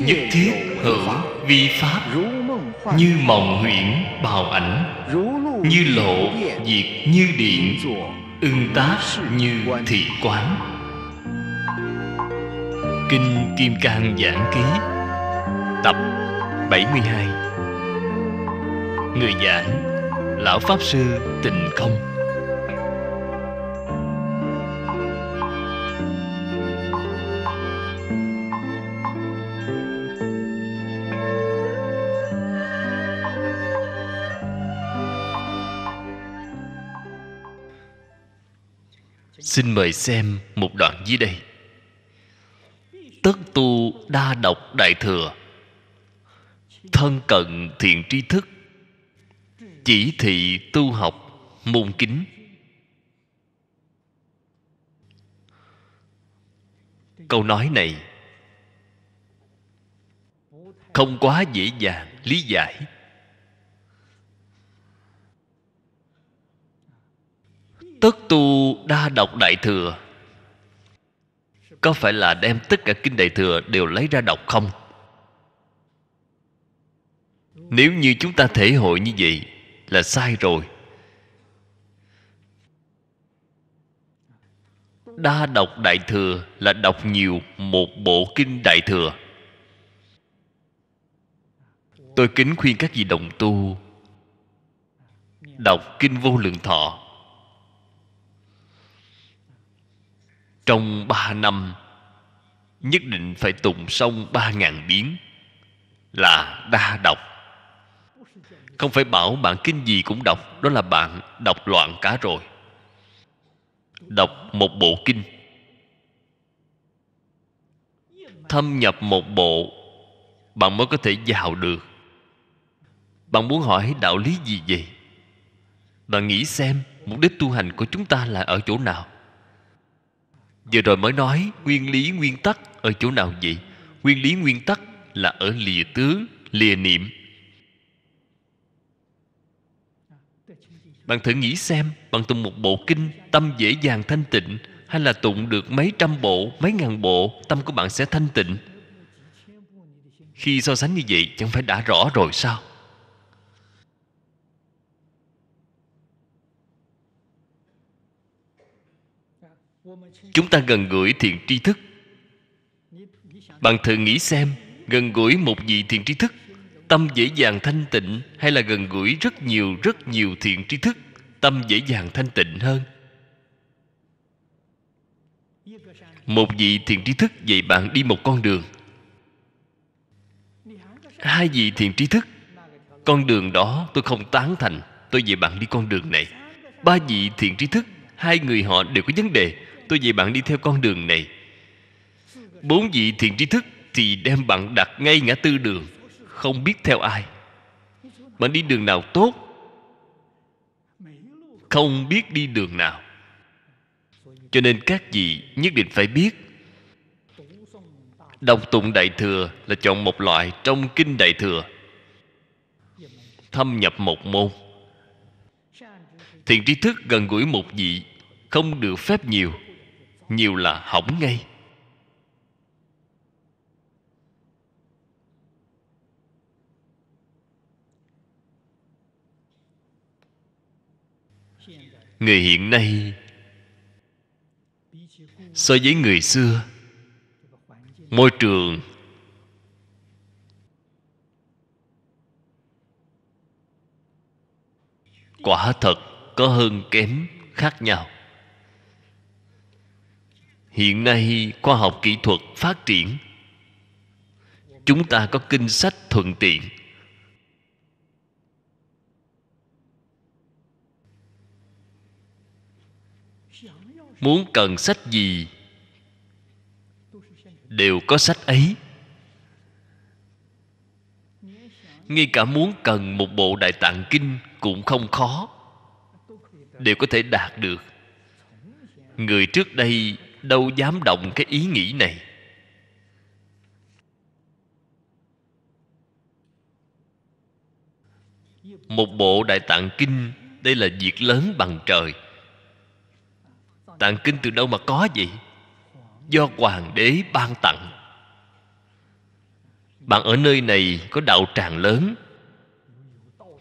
Nhất thiết hữu vi pháp Như mộng huyễn bào ảnh Như lộ diệt như điện Ưng tác như thị quán Kinh Kim Cang Giảng Ký Tập 72 Người giảng Lão Pháp Sư Tình Không Xin mời xem một đoạn dưới đây Tất tu đa độc đại thừa Thân cận thiện tri thức Chỉ thị tu học môn kính Câu nói này Không quá dễ dàng lý giải tất tu đa đọc đại thừa có phải là đem tất cả kinh đại thừa đều lấy ra đọc không nếu như chúng ta thể hội như vậy là sai rồi đa đọc đại thừa là đọc nhiều một bộ kinh đại thừa tôi kính khuyên các vị đồng tu đọc kinh vô lượng thọ trong ba năm nhất định phải tụng xong ba ngàn biến là đa đọc không phải bảo bạn kinh gì cũng đọc đó là bạn đọc loạn cả rồi đọc một bộ kinh thâm nhập một bộ bạn mới có thể giàu được bạn muốn hỏi đạo lý gì vậy bạn nghĩ xem mục đích tu hành của chúng ta là ở chỗ nào Vừa rồi mới nói nguyên lý nguyên tắc ở chỗ nào vậy? Nguyên lý nguyên tắc là ở lìa tướng, lìa niệm. Bạn thử nghĩ xem, bạn tụng một bộ kinh, tâm dễ dàng thanh tịnh, hay là tụng được mấy trăm bộ, mấy ngàn bộ, tâm của bạn sẽ thanh tịnh. Khi so sánh như vậy chẳng phải đã rõ rồi sao? chúng ta gần gũi thiện tri thức bạn thử nghĩ xem gần gũi một vị thiện tri thức tâm dễ dàng thanh tịnh hay là gần gũi rất nhiều rất nhiều thiện tri thức tâm dễ dàng thanh tịnh hơn một vị thiện tri thức dạy bạn đi một con đường hai vị thiện tri thức con đường đó tôi không tán thành tôi dạy bạn đi con đường này ba vị thiện tri thức hai người họ đều có vấn đề tôi dạy bạn đi theo con đường này bốn vị thiền trí thức thì đem bạn đặt ngay ngã tư đường không biết theo ai bạn đi đường nào tốt không biết đi đường nào cho nên các vị nhất định phải biết đọc tụng đại thừa là chọn một loại trong kinh đại thừa thâm nhập một môn thiền trí thức gần gũi một vị không được phép nhiều nhiều là hỏng ngay người hiện nay so với người xưa môi trường quả thật có hơn kém khác nhau hiện nay khoa học kỹ thuật phát triển chúng ta có kinh sách thuận tiện muốn cần sách gì đều có sách ấy ngay cả muốn cần một bộ đại tạng kinh cũng không khó đều có thể đạt được người trước đây đâu dám động cái ý nghĩ này một bộ đại tạng kinh đây là việc lớn bằng trời tạng kinh từ đâu mà có vậy do hoàng đế ban tặng bạn ở nơi này có đạo tràng lớn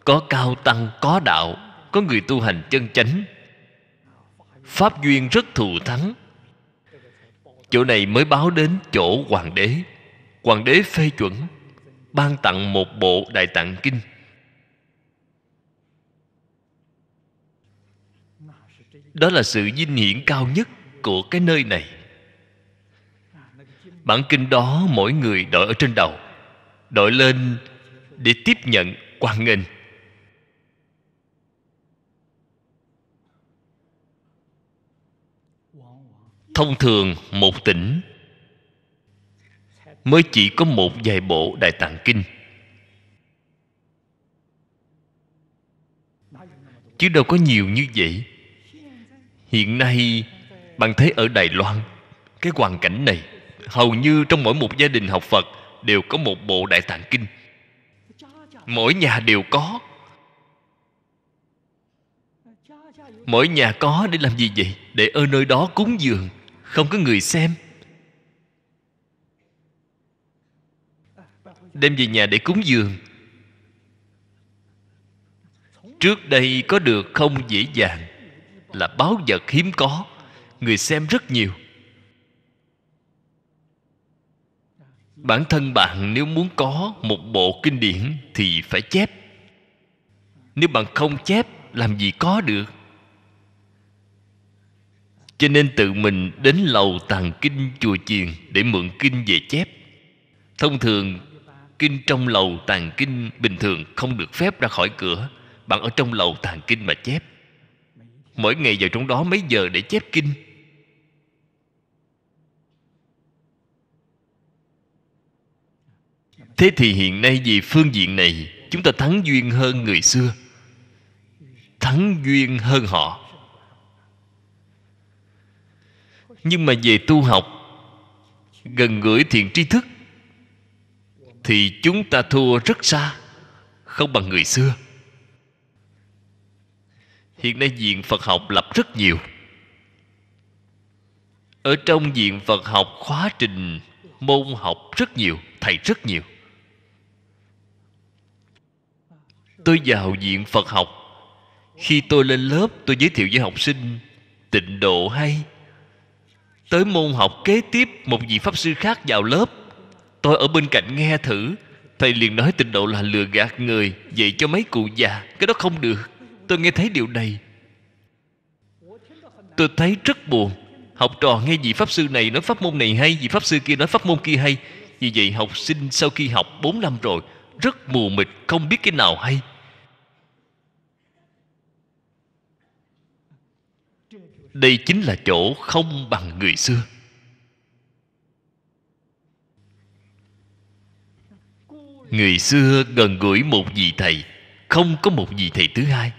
có cao tăng có đạo có người tu hành chân chánh pháp duyên rất thù thắng chỗ này mới báo đến chỗ hoàng đế hoàng đế phê chuẩn ban tặng một bộ đại tạng kinh đó là sự vinh hiển cao nhất của cái nơi này bản kinh đó mỗi người đội ở trên đầu đội lên để tiếp nhận quan nghênh thông thường một tỉnh mới chỉ có một vài bộ đại tạng kinh chứ đâu có nhiều như vậy hiện nay bạn thấy ở đài loan cái hoàn cảnh này hầu như trong mỗi một gia đình học phật đều có một bộ đại tạng kinh mỗi nhà đều có mỗi nhà có để làm gì vậy để ở nơi đó cúng dường không có người xem đem về nhà để cúng dường trước đây có được không dễ dàng là báo vật hiếm có người xem rất nhiều bản thân bạn nếu muốn có một bộ kinh điển thì phải chép nếu bạn không chép làm gì có được cho nên tự mình đến lầu tàng kinh chùa chiền để mượn kinh về chép thông thường kinh trong lầu tàng kinh bình thường không được phép ra khỏi cửa bạn ở trong lầu tàng kinh mà chép mỗi ngày vào trong đó mấy giờ để chép kinh thế thì hiện nay về phương diện này chúng ta thắng duyên hơn người xưa thắng duyên hơn họ nhưng mà về tu học gần gũi thiện tri thức thì chúng ta thua rất xa không bằng người xưa hiện nay diện phật học lập rất nhiều ở trong diện phật học khóa trình môn học rất nhiều thầy rất nhiều tôi vào diện phật học khi tôi lên lớp tôi giới thiệu với học sinh tịnh độ hay tới môn học kế tiếp một vị pháp sư khác vào lớp tôi ở bên cạnh nghe thử thầy liền nói tình độ là lừa gạt người dạy cho mấy cụ già cái đó không được tôi nghe thấy điều này tôi thấy rất buồn học trò nghe vị pháp sư này nói pháp môn này hay vị pháp sư kia nói pháp môn kia hay vì vậy học sinh sau khi học 4 năm rồi rất mù mịt không biết cái nào hay đây chính là chỗ không bằng người xưa người xưa gần gũi một vị thầy không có một vị thầy thứ hai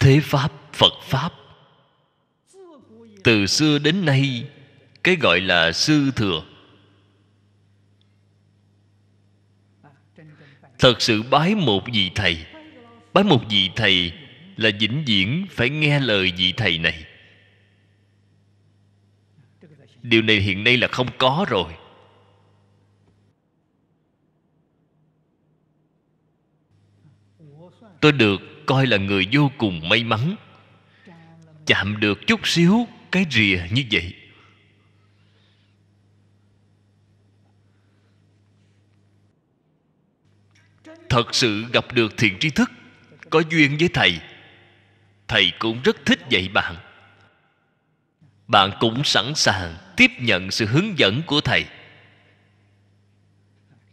thế pháp phật pháp từ xưa đến nay cái gọi là sư thừa thật sự bái một vị thầy bái một vị thầy là vĩnh viễn phải nghe lời vị thầy này điều này hiện nay là không có rồi tôi được coi là người vô cùng may mắn chạm được chút xíu cái rìa như vậy thật sự gặp được thiện tri thức có duyên với thầy thầy cũng rất thích dạy bạn bạn cũng sẵn sàng tiếp nhận sự hướng dẫn của thầy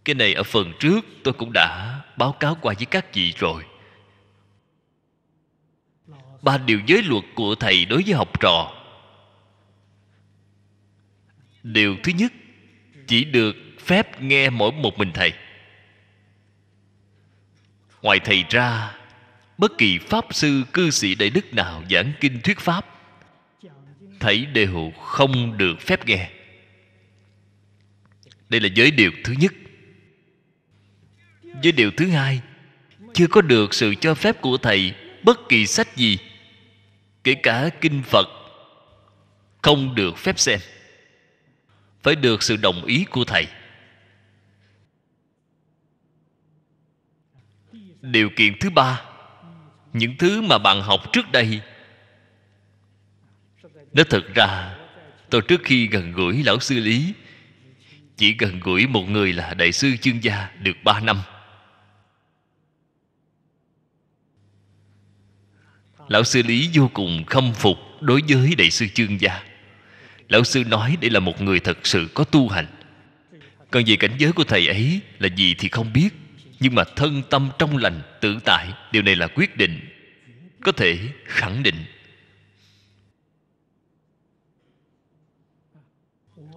cái này ở phần trước tôi cũng đã báo cáo qua với các vị rồi ba điều giới luật của thầy đối với học trò điều thứ nhất chỉ được phép nghe mỗi một mình thầy ngoài thầy ra bất kỳ pháp sư cư sĩ đại đức nào giảng kinh thuyết pháp thấy đều không được phép nghe đây là giới điều thứ nhất giới điều thứ hai chưa có được sự cho phép của thầy bất kỳ sách gì kể cả kinh phật không được phép xem phải được sự đồng ý của thầy điều kiện thứ ba những thứ mà bạn học trước đây nó thật ra tôi trước khi gần gũi lão sư lý chỉ gần gũi một người là đại sư chương gia được ba năm lão sư lý vô cùng khâm phục đối với đại sư chương gia lão sư nói đây là một người thật sự có tu hành còn về cảnh giới của thầy ấy là gì thì không biết nhưng mà thân tâm trong lành tự tại điều này là quyết định có thể khẳng định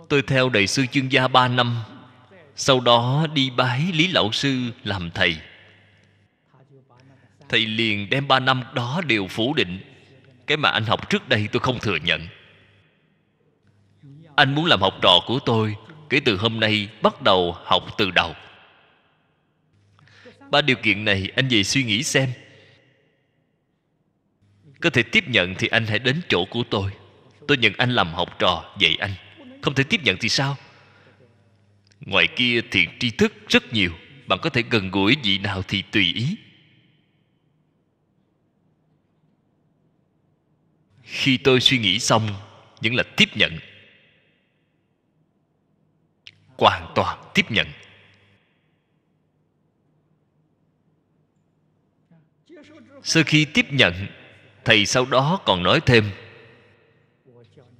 tôi theo đại sư chuyên gia ba năm sau đó đi bái lý lão sư làm thầy thầy liền đem ba năm đó đều phủ định cái mà anh học trước đây tôi không thừa nhận anh muốn làm học trò của tôi kể từ hôm nay bắt đầu học từ đầu ba điều kiện này anh về suy nghĩ xem có thể tiếp nhận thì anh hãy đến chỗ của tôi tôi nhận anh làm học trò dạy anh không thể tiếp nhận thì sao ngoài kia thiện tri thức rất nhiều bạn có thể gần gũi vị nào thì tùy ý khi tôi suy nghĩ xong vẫn là tiếp nhận hoàn toàn tiếp nhận sau khi tiếp nhận thầy sau đó còn nói thêm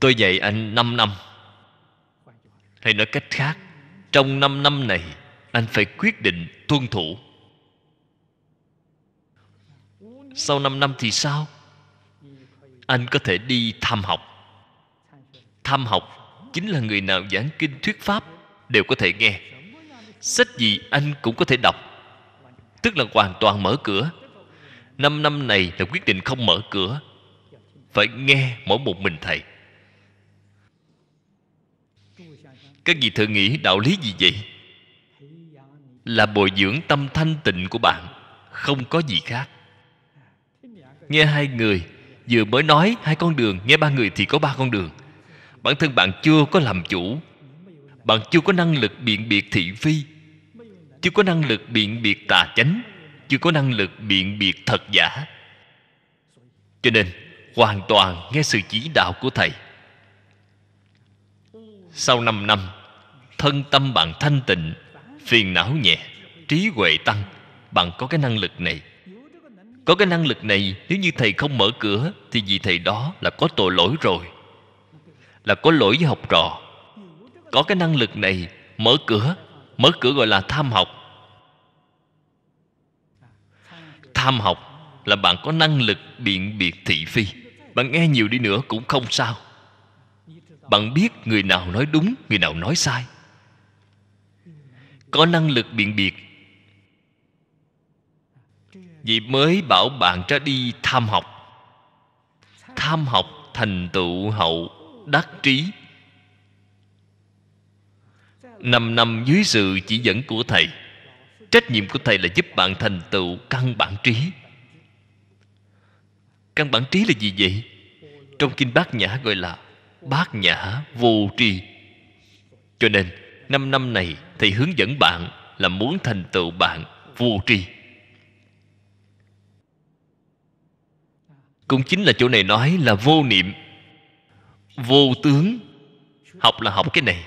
tôi dạy anh 5 năm hay nói cách khác trong 5 năm này anh phải quyết định tuân thủ sau 5 năm thì sao anh có thể đi tham học tham học chính là người nào giảng kinh thuyết pháp đều có thể nghe sách gì anh cũng có thể đọc tức là hoàn toàn mở cửa Năm năm này là quyết định không mở cửa Phải nghe mỗi một mình thầy Các vị thử nghĩ đạo lý gì vậy? Là bồi dưỡng tâm thanh tịnh của bạn Không có gì khác Nghe hai người Vừa mới nói hai con đường Nghe ba người thì có ba con đường Bản thân bạn chưa có làm chủ Bạn chưa có năng lực biện biệt thị phi Chưa có năng lực biện biệt tà chánh chưa có năng lực biện biệt thật giả cho nên hoàn toàn nghe sự chỉ đạo của thầy sau 5 năm thân tâm bạn thanh tịnh phiền não nhẹ trí huệ tăng bạn có cái năng lực này có cái năng lực này nếu như thầy không mở cửa thì vì thầy đó là có tội lỗi rồi là có lỗi với học trò có cái năng lực này mở cửa mở cửa gọi là tham học tham học là bạn có năng lực biện biệt thị phi bạn nghe nhiều đi nữa cũng không sao bạn biết người nào nói đúng người nào nói sai có năng lực biện biệt vì mới bảo bạn ra đi tham học tham học thành tựu hậu đắc trí năm năm dưới sự chỉ dẫn của thầy trách nhiệm của thầy là giúp bạn thành tựu căn bản trí căn bản trí là gì vậy trong kinh bát nhã gọi là bát nhã vô tri cho nên năm năm này thầy hướng dẫn bạn là muốn thành tựu bạn vô tri cũng chính là chỗ này nói là vô niệm vô tướng học là học cái này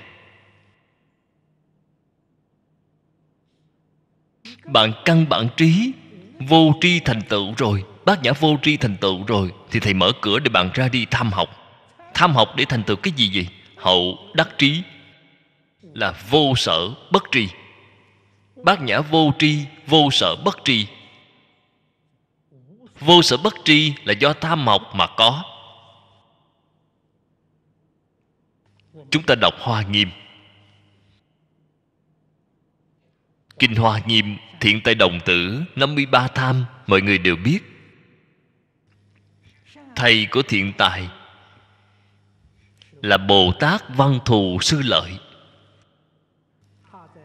bạn căn bản trí vô tri thành tựu rồi bác nhã vô tri thành tựu rồi thì thầy mở cửa để bạn ra đi tham học tham học để thành tựu cái gì vậy hậu đắc trí là vô sở bất tri bác nhã vô tri vô sở bất tri vô sở bất tri là do tham học mà có chúng ta đọc hoa nghiêm Kinh Hoa Nghiêm Thiện Tây Đồng Tử 53 tham Mọi người đều biết Thầy của thiện tài Là Bồ Tát Văn Thù Sư Lợi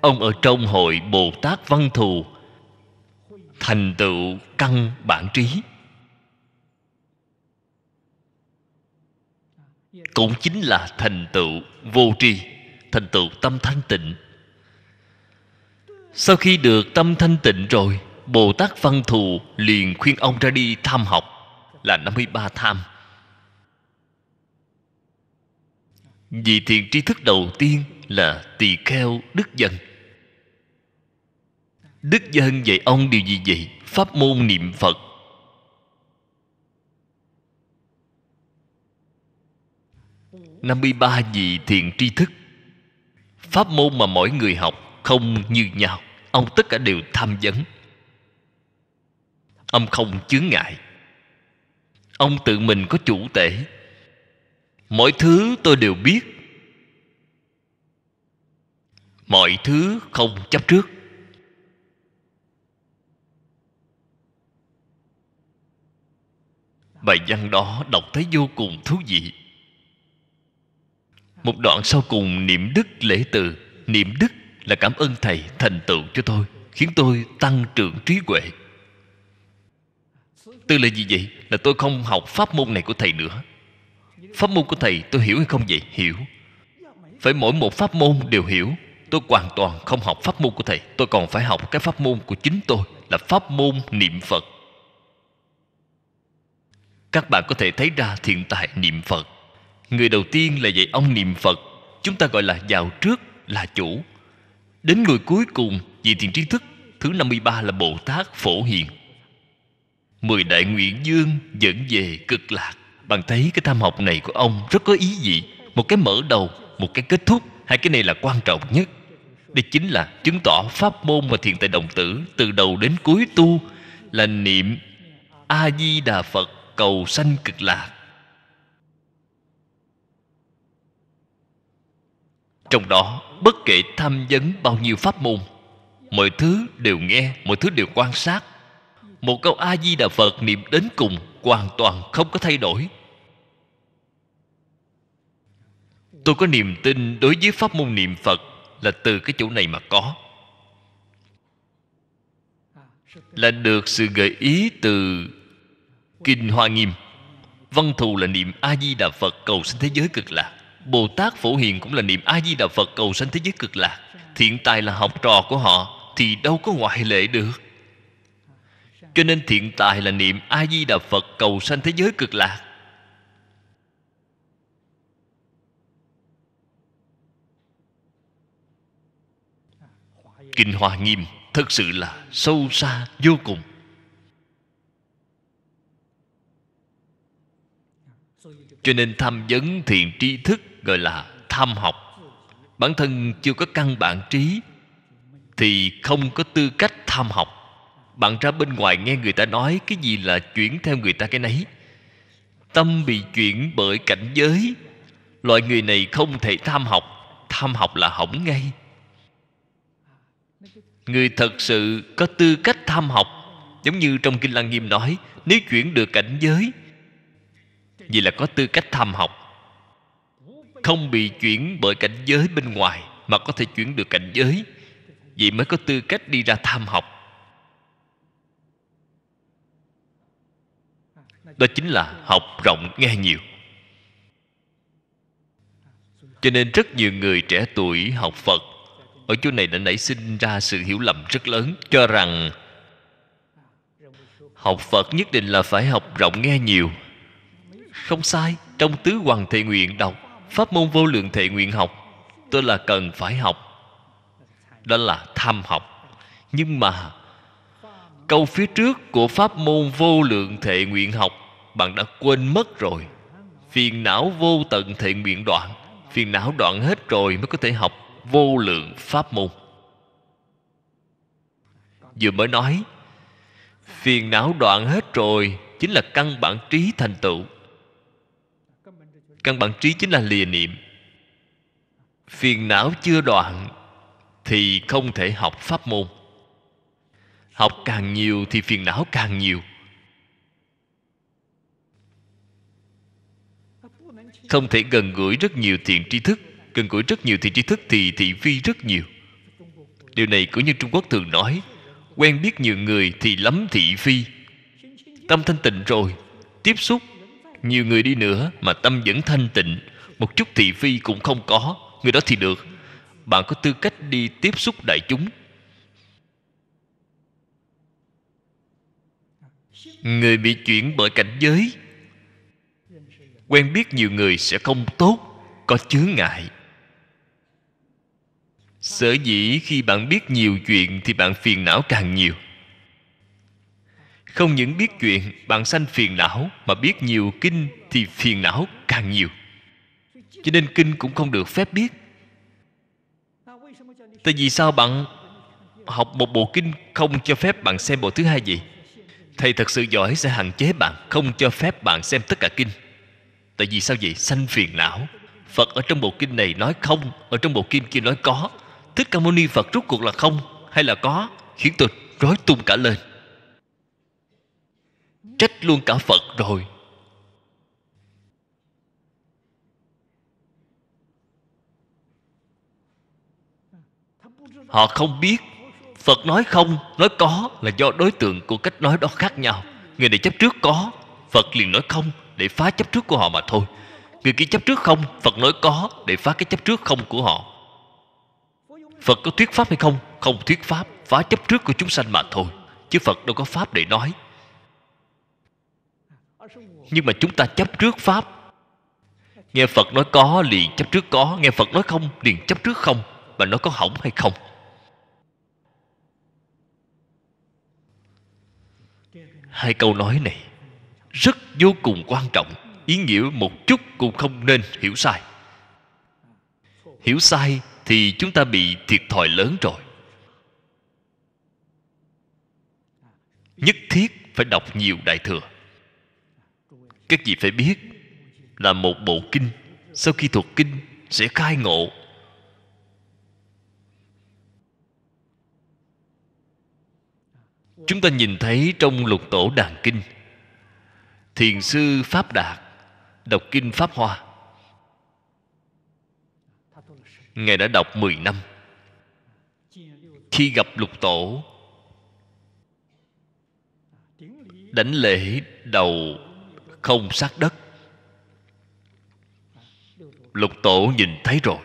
Ông ở trong hội Bồ Tát Văn Thù Thành tựu căn bản trí Cũng chính là thành tựu vô tri Thành tựu tâm thanh tịnh sau khi được tâm thanh tịnh rồi bồ tát văn thù liền khuyên ông ra đi tham học là 53 tham vị thiền tri thức đầu tiên là tỳ kheo đức dân đức dân dạy ông điều gì vậy pháp môn niệm phật năm mươi ba vị thiền tri thức pháp môn mà mỗi người học không như nhau ông tất cả đều tham vấn ông không chướng ngại ông tự mình có chủ tể mọi thứ tôi đều biết mọi thứ không chấp trước bài văn đó đọc thấy vô cùng thú vị một đoạn sau cùng niệm đức lễ từ niệm đức là cảm ơn thầy thành tựu cho tôi khiến tôi tăng trưởng trí huệ tư là gì vậy là tôi không học pháp môn này của thầy nữa pháp môn của thầy tôi hiểu hay không vậy hiểu phải mỗi một pháp môn đều hiểu tôi hoàn toàn không học pháp môn của thầy tôi còn phải học cái pháp môn của chính tôi là pháp môn niệm phật các bạn có thể thấy ra thiện tại niệm phật người đầu tiên là dạy ông niệm phật chúng ta gọi là vào trước là chủ Đến người cuối cùng Vị thiện trí thức Thứ 53 là Bồ Tát Phổ Hiền Mười đại nguyện dương dẫn về cực lạc Bạn thấy cái tham học này của ông rất có ý gì Một cái mở đầu, một cái kết thúc Hai cái này là quan trọng nhất Đây chính là chứng tỏ pháp môn và thiền tại đồng tử Từ đầu đến cuối tu Là niệm A-di-đà Phật cầu sanh cực lạc trong đó bất kể tham vấn bao nhiêu pháp môn mọi thứ đều nghe mọi thứ đều quan sát một câu a di đà phật niệm đến cùng hoàn toàn không có thay đổi tôi có niềm tin đối với pháp môn niệm phật là từ cái chỗ này mà có là được sự gợi ý từ kinh hoa nghiêm văn thù là niệm a di đà phật cầu sinh thế giới cực lạc Bồ Tát Phổ Hiền cũng là niệm A-di-đà Phật cầu sanh thế giới cực lạc Thiện tài là học trò của họ Thì đâu có ngoại lệ được Cho nên thiện tài là niệm A-di-đà Phật cầu sanh thế giới cực lạc Kinh Hoa Nghiêm thật sự là sâu xa vô cùng cho nên tham vấn thiện tri thức gọi là tham học bản thân chưa có căn bản trí thì không có tư cách tham học bạn ra bên ngoài nghe người ta nói cái gì là chuyển theo người ta cái nấy tâm bị chuyển bởi cảnh giới loại người này không thể tham học tham học là hỏng ngay người thật sự có tư cách tham học giống như trong kinh lăng nghiêm nói nếu chuyển được cảnh giới vì là có tư cách tham học không bị chuyển bởi cảnh giới bên ngoài mà có thể chuyển được cảnh giới vì mới có tư cách đi ra tham học đó chính là học rộng nghe nhiều cho nên rất nhiều người trẻ tuổi học phật ở chỗ này đã nảy sinh ra sự hiểu lầm rất lớn cho rằng học phật nhất định là phải học rộng nghe nhiều không sai trong tứ hoàng thệ nguyện đọc pháp môn vô lượng thệ nguyện học tôi là cần phải học đó là tham học nhưng mà câu phía trước của pháp môn vô lượng thệ nguyện học bạn đã quên mất rồi phiền não vô tận thệ nguyện đoạn phiền não đoạn hết rồi mới có thể học vô lượng pháp môn vừa mới nói phiền não đoạn hết rồi chính là căn bản trí thành tựu căn bản trí chính là lìa niệm phiền não chưa đoạn thì không thể học pháp môn học càng nhiều thì phiền não càng nhiều không thể gần gũi rất nhiều thiện tri thức gần gũi rất nhiều thiện tri thức thì thị phi rất nhiều điều này cũng như trung quốc thường nói quen biết nhiều người thì lắm thị phi tâm thanh tịnh rồi tiếp xúc nhiều người đi nữa mà tâm vẫn thanh tịnh một chút thị phi cũng không có người đó thì được bạn có tư cách đi tiếp xúc đại chúng người bị chuyển bởi cảnh giới quen biết nhiều người sẽ không tốt có chướng ngại sở dĩ khi bạn biết nhiều chuyện thì bạn phiền não càng nhiều không những biết chuyện bạn sanh phiền não mà biết nhiều kinh thì phiền não càng nhiều cho nên kinh cũng không được phép biết tại vì sao bạn học một bộ kinh không cho phép bạn xem bộ thứ hai gì thầy thật sự giỏi sẽ hạn chế bạn không cho phép bạn xem tất cả kinh tại vì sao vậy sanh phiền não phật ở trong bộ kinh này nói không ở trong bộ kinh kia nói có thích ca mâu ni phật rút cuộc là không hay là có khiến tôi rối tung cả lên luôn cả phật rồi họ không biết phật nói không nói có là do đối tượng của cách nói đó khác nhau người này chấp trước có phật liền nói không để phá chấp trước của họ mà thôi người kia chấp trước không phật nói có để phá cái chấp trước không của họ phật có thuyết pháp hay không không thuyết pháp phá chấp trước của chúng sanh mà thôi chứ phật đâu có pháp để nói nhưng mà chúng ta chấp trước pháp nghe phật nói có liền chấp trước có nghe phật nói không liền chấp trước không mà nó có hỏng hay không hai câu nói này rất vô cùng quan trọng ý nghĩa một chút cũng không nên hiểu sai hiểu sai thì chúng ta bị thiệt thòi lớn rồi nhất thiết phải đọc nhiều đại thừa các vị phải biết là một bộ kinh sau khi thuộc kinh sẽ khai ngộ chúng ta nhìn thấy trong lục tổ đàn kinh thiền sư pháp đạt đọc kinh pháp hoa ngài đã đọc 10 năm khi gặp lục tổ đánh lễ đầu không sát đất lục tổ nhìn thấy rồi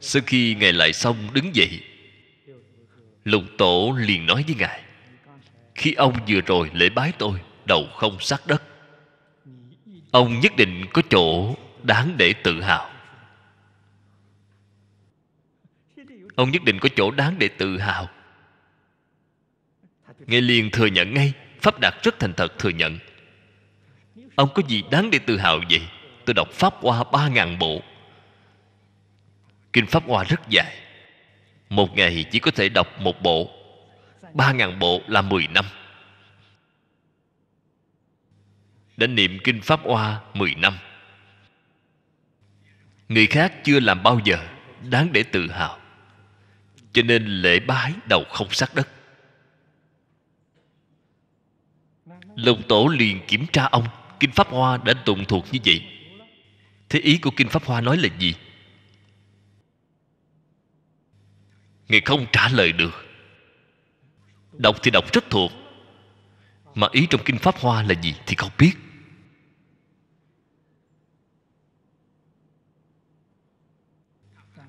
sau khi ngài lại xong đứng dậy lục tổ liền nói với ngài khi ông vừa rồi lễ bái tôi đầu không sát đất ông nhất định có chỗ đáng để tự hào ông nhất định có chỗ đáng để tự hào nghe liền thừa nhận ngay Pháp Đạt rất thành thật thừa nhận Ông có gì đáng để tự hào vậy Tôi đọc Pháp Hoa ba ngàn bộ Kinh Pháp Hoa rất dài Một ngày chỉ có thể đọc một bộ Ba ngàn bộ là mười năm Đã niệm Kinh Pháp Hoa mười năm Người khác chưa làm bao giờ Đáng để tự hào Cho nên lễ bái đầu không sát đất Lồng tổ liền kiểm tra ông Kinh Pháp Hoa đã tụng thuộc như vậy Thế ý của Kinh Pháp Hoa nói là gì? Ngài không trả lời được Đọc thì đọc rất thuộc Mà ý trong Kinh Pháp Hoa là gì thì không biết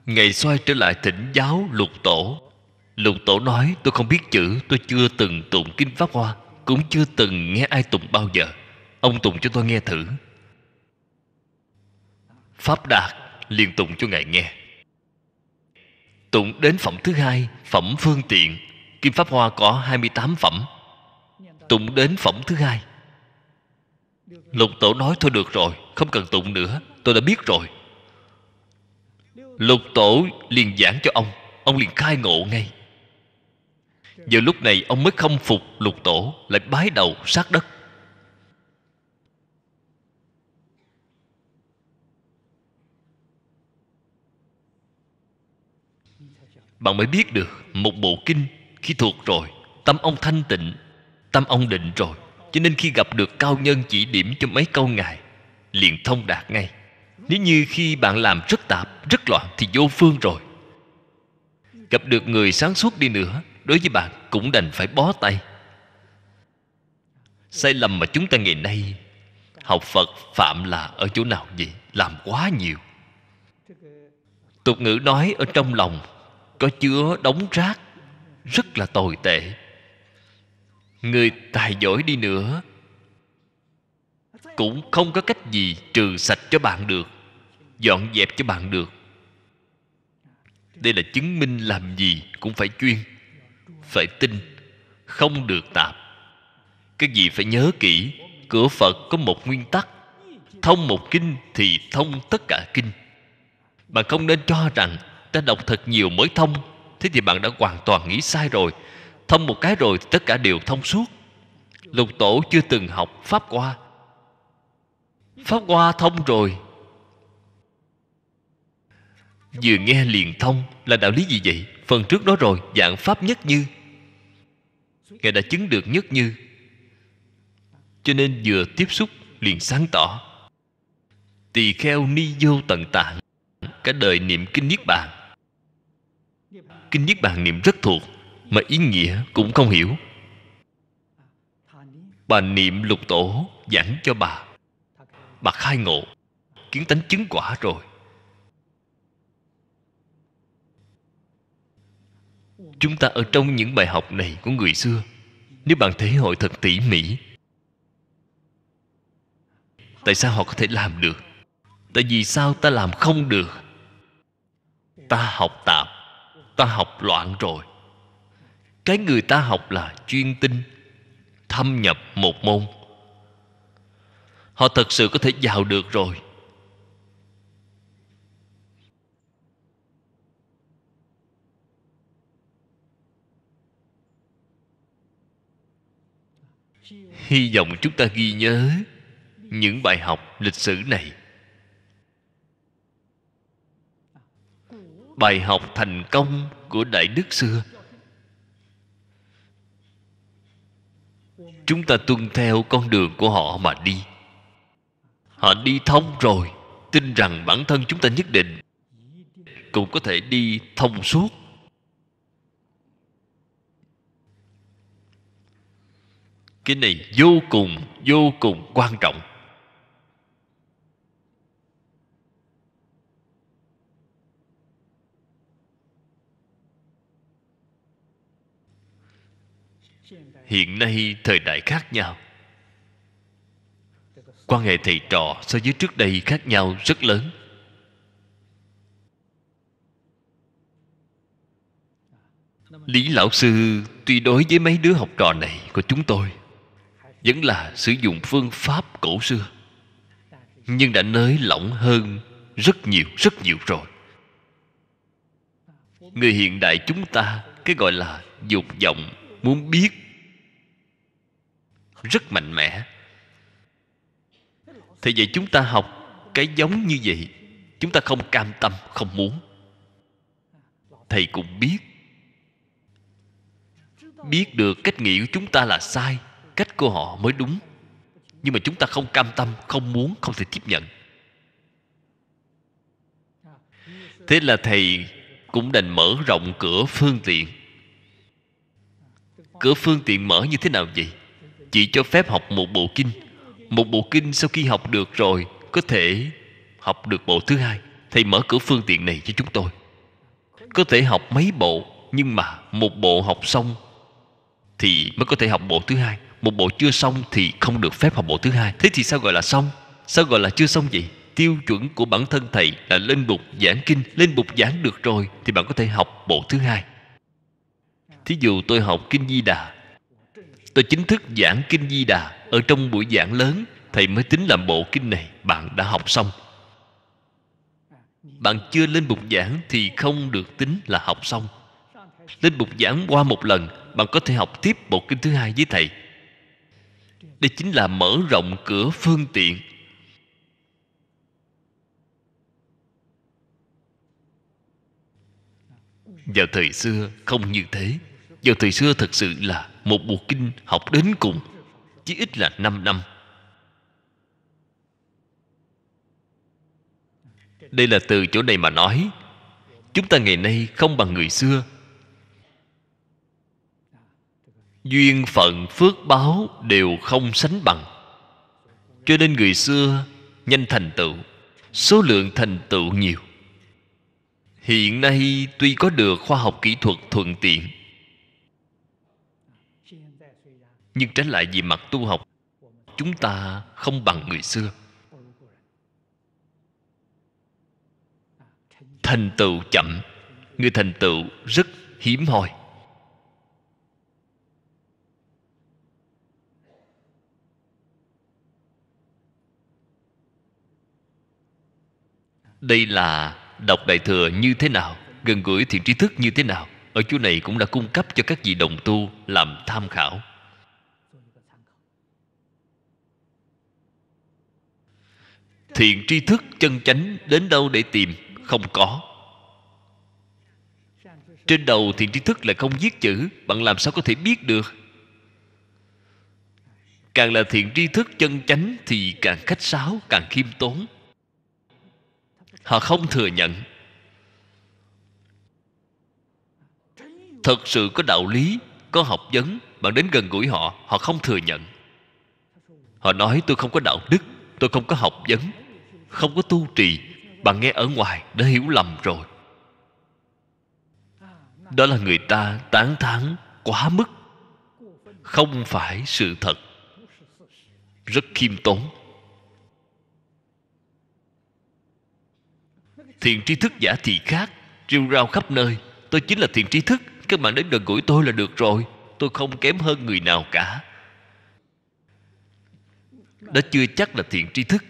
Ngày xoay trở lại thỉnh giáo lục tổ Lục tổ nói tôi không biết chữ Tôi chưa từng tụng Kinh Pháp Hoa cũng chưa từng nghe ai tụng bao giờ ông tụng cho tôi nghe thử pháp đạt liền tụng cho ngài nghe tụng đến phẩm thứ hai phẩm phương tiện kim pháp hoa có 28 phẩm tụng đến phẩm thứ hai lục tổ nói thôi được rồi không cần tụng nữa tôi đã biết rồi lục tổ liền giảng cho ông ông liền khai ngộ ngay Giờ lúc này ông mới không phục lục tổ Lại bái đầu sát đất Bạn mới biết được Một bộ kinh khi thuộc rồi Tâm ông thanh tịnh Tâm ông định rồi Cho nên khi gặp được cao nhân chỉ điểm cho mấy câu ngài Liền thông đạt ngay Nếu như khi bạn làm rất tạp Rất loạn thì vô phương rồi Gặp được người sáng suốt đi nữa đối với bạn cũng đành phải bó tay sai lầm mà chúng ta ngày nay học phật phạm là ở chỗ nào vậy làm quá nhiều tục ngữ nói ở trong lòng có chứa đống rác rất là tồi tệ người tài giỏi đi nữa cũng không có cách gì trừ sạch cho bạn được dọn dẹp cho bạn được đây là chứng minh làm gì cũng phải chuyên phải tin không được tạp cái gì phải nhớ kỹ cửa phật có một nguyên tắc thông một kinh thì thông tất cả kinh bạn không nên cho rằng ta đọc thật nhiều mới thông thế thì bạn đã hoàn toàn nghĩ sai rồi thông một cái rồi thì tất cả đều thông suốt lục tổ chưa từng học pháp hoa pháp hoa thông rồi vừa nghe liền thông là đạo lý gì vậy phần trước đó rồi dạng pháp nhất như ngài đã chứng được nhất như cho nên vừa tiếp xúc liền sáng tỏ tỳ kheo ni vô tận tạng cả đời niệm kinh niết bàn kinh niết bàn niệm rất thuộc mà ý nghĩa cũng không hiểu bà niệm lục tổ giảng cho bà bà khai ngộ kiến tánh chứng quả rồi chúng ta ở trong những bài học này của người xưa nếu bạn thể hội thật tỉ mỉ tại sao họ có thể làm được tại vì sao ta làm không được ta học tạp ta học loạn rồi cái người ta học là chuyên tinh thâm nhập một môn họ thật sự có thể vào được rồi hy vọng chúng ta ghi nhớ những bài học lịch sử này bài học thành công của đại đức xưa chúng ta tuân theo con đường của họ mà đi họ đi thông rồi tin rằng bản thân chúng ta nhất định cũng có thể đi thông suốt cái này vô cùng vô cùng quan trọng hiện nay thời đại khác nhau quan hệ thầy trò so với trước đây khác nhau rất lớn lý lão sư tuy đối với mấy đứa học trò này của chúng tôi vẫn là sử dụng phương pháp cổ xưa nhưng đã nới lỏng hơn rất nhiều rất nhiều rồi người hiện đại chúng ta cái gọi là dục vọng muốn biết rất mạnh mẽ thì vậy chúng ta học cái giống như vậy chúng ta không cam tâm không muốn thầy cũng biết biết được cách nghĩ của chúng ta là sai cách của họ mới đúng nhưng mà chúng ta không cam tâm không muốn không thể tiếp nhận thế là thầy cũng đành mở rộng cửa phương tiện cửa phương tiện mở như thế nào vậy chỉ cho phép học một bộ kinh một bộ kinh sau khi học được rồi có thể học được bộ thứ hai thầy mở cửa phương tiện này cho chúng tôi có thể học mấy bộ nhưng mà một bộ học xong thì mới có thể học bộ thứ hai một bộ chưa xong thì không được phép học bộ thứ hai thế thì sao gọi là xong sao gọi là chưa xong vậy tiêu chuẩn của bản thân thầy là lên bục giảng kinh lên bục giảng được rồi thì bạn có thể học bộ thứ hai thí dụ tôi học kinh di đà tôi chính thức giảng kinh di đà ở trong buổi giảng lớn thầy mới tính làm bộ kinh này bạn đã học xong bạn chưa lên bục giảng thì không được tính là học xong lên bục giảng qua một lần bạn có thể học tiếp bộ kinh thứ hai với thầy đây chính là mở rộng cửa phương tiện vào thời xưa không như thế vào thời xưa thật sự là một bộ kinh học đến cùng chỉ ít là 5 năm đây là từ chỗ này mà nói chúng ta ngày nay không bằng người xưa duyên phận phước báo đều không sánh bằng cho nên người xưa nhanh thành tựu số lượng thành tựu nhiều hiện nay tuy có được khoa học kỹ thuật thuận tiện nhưng trái lại vì mặt tu học chúng ta không bằng người xưa thành tựu chậm người thành tựu rất hiếm hoi đây là đọc đại thừa như thế nào gần gũi thiện trí thức như thế nào ở chỗ này cũng đã cung cấp cho các vị đồng tu làm tham khảo thiện tri thức chân chánh đến đâu để tìm không có trên đầu thiện tri thức là không viết chữ bạn làm sao có thể biết được càng là thiện tri thức chân chánh thì càng khách sáo càng khiêm tốn họ không thừa nhận thật sự có đạo lý có học vấn bạn đến gần gũi họ họ không thừa nhận họ nói tôi không có đạo đức tôi không có học vấn không có tu trì bạn nghe ở ngoài đã hiểu lầm rồi đó là người ta tán thán quá mức không phải sự thật rất khiêm tốn thiền tri thức giả thì khác rêu rao khắp nơi tôi chính là thiền tri thức các bạn đến gần gũi tôi là được rồi tôi không kém hơn người nào cả đó chưa chắc là thiền tri thức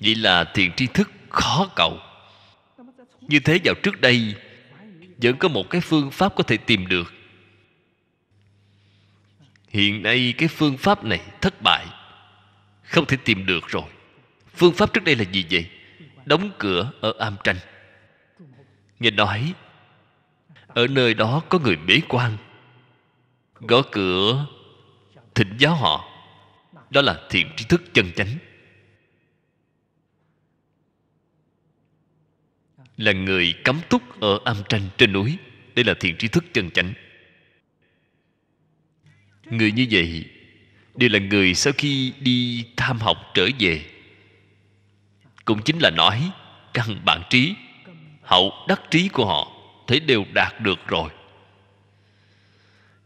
vậy là thiền tri thức khó cầu như thế vào trước đây vẫn có một cái phương pháp có thể tìm được hiện nay cái phương pháp này thất bại không thể tìm được rồi phương pháp trước đây là gì vậy đóng cửa ở am tranh nghe nói ở nơi đó có người bế quan gõ cửa thỉnh giáo họ đó là thiện trí thức chân chánh là người cấm túc ở am tranh trên núi đây là thiện trí thức chân chánh người như vậy đều là người sau khi đi tham học trở về cũng chính là nói căn bản trí hậu đắc trí của họ thế đều đạt được rồi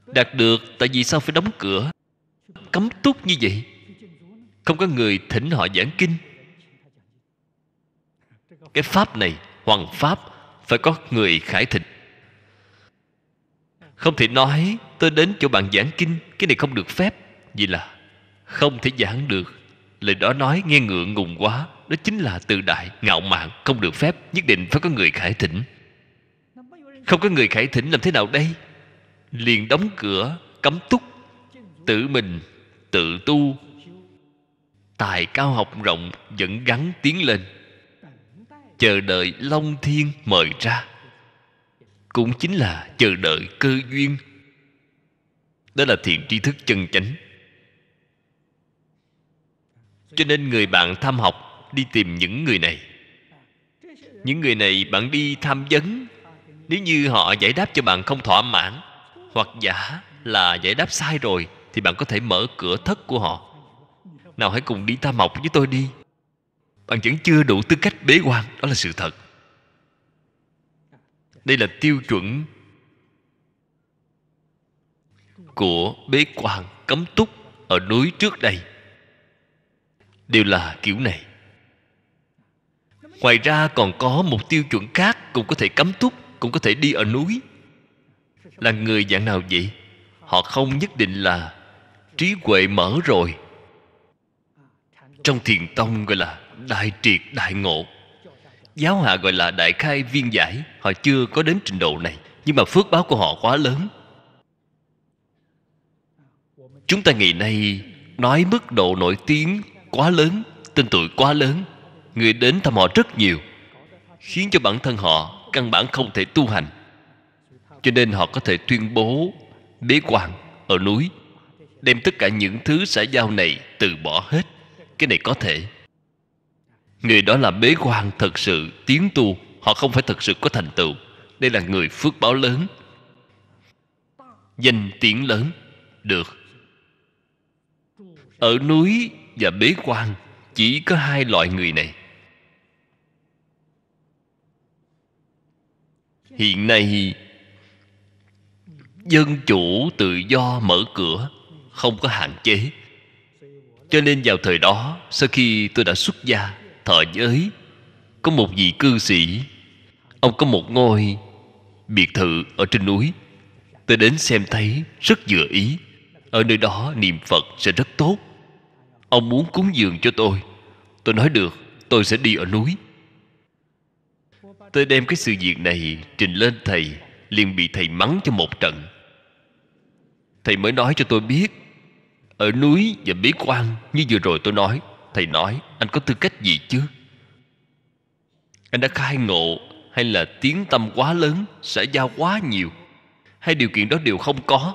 đạt được tại vì sao phải đóng cửa cấm túc như vậy không có người thỉnh họ giảng kinh cái pháp này hoàng pháp phải có người khải thịnh không thể nói tôi đến chỗ bạn giảng kinh cái này không được phép vì là không thể giảng được Lời đó nói nghe ngượng ngùng quá Đó chính là tự đại, ngạo mạn Không được phép, nhất định phải có người khải thỉnh Không có người khải thỉnh làm thế nào đây Liền đóng cửa, cấm túc Tự mình, tự tu Tài cao học rộng Vẫn gắn tiến lên Chờ đợi Long Thiên mời ra Cũng chính là chờ đợi cơ duyên Đó là thiền tri thức chân chánh cho nên người bạn tham học đi tìm những người này những người này bạn đi tham vấn nếu như họ giải đáp cho bạn không thỏa mãn hoặc giả là giải đáp sai rồi thì bạn có thể mở cửa thất của họ nào hãy cùng đi tham học với tôi đi bạn vẫn chưa đủ tư cách bế quan đó là sự thật đây là tiêu chuẩn của bế quan cấm túc ở núi trước đây đều là kiểu này ngoài ra còn có một tiêu chuẩn khác cũng có thể cấm túc cũng có thể đi ở núi là người dạng nào vậy họ không nhất định là trí huệ mở rồi trong thiền tông gọi là đại triệt đại ngộ giáo hạ gọi là đại khai viên giải họ chưa có đến trình độ này nhưng mà phước báo của họ quá lớn chúng ta ngày nay nói mức độ nổi tiếng quá lớn tên tuổi quá lớn người đến thăm họ rất nhiều khiến cho bản thân họ căn bản không thể tu hành cho nên họ có thể tuyên bố bế quan ở núi đem tất cả những thứ xã giao này từ bỏ hết cái này có thể người đó là bế quan thật sự tiến tu họ không phải thật sự có thành tựu đây là người phước báo lớn danh tiếng lớn được ở núi và bế quan chỉ có hai loại người này hiện nay dân chủ tự do mở cửa không có hạn chế cho nên vào thời đó sau khi tôi đã xuất gia thọ giới có một vị cư sĩ ông có một ngôi biệt thự ở trên núi tôi đến xem thấy rất vừa ý ở nơi đó niệm phật sẽ rất tốt ông muốn cúng dường cho tôi tôi nói được tôi sẽ đi ở núi tôi đem cái sự việc này trình lên thầy liền bị thầy mắng cho một trận thầy mới nói cho tôi biết ở núi và bí quan như vừa rồi tôi nói thầy nói anh có tư cách gì chứ anh đã khai ngộ hay là tiếng tâm quá lớn xã giao quá nhiều hay điều kiện đó đều không có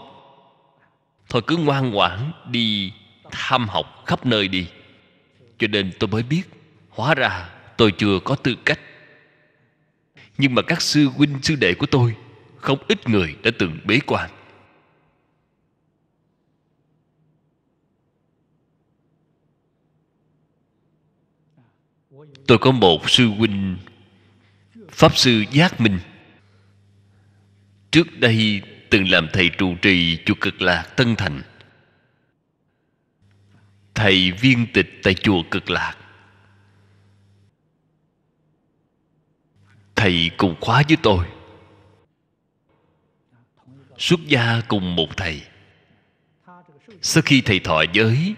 thôi cứ ngoan ngoãn đi tham học khắp nơi đi cho nên tôi mới biết hóa ra tôi chưa có tư cách nhưng mà các sư huynh sư đệ của tôi không ít người đã từng bế quan tôi có một sư huynh pháp sư giác minh trước đây từng làm thầy trụ trì chùa cực lạc tân thành thầy viên tịch tại chùa cực lạc thầy cùng khóa với tôi xuất gia cùng một thầy sau khi thầy thọ giới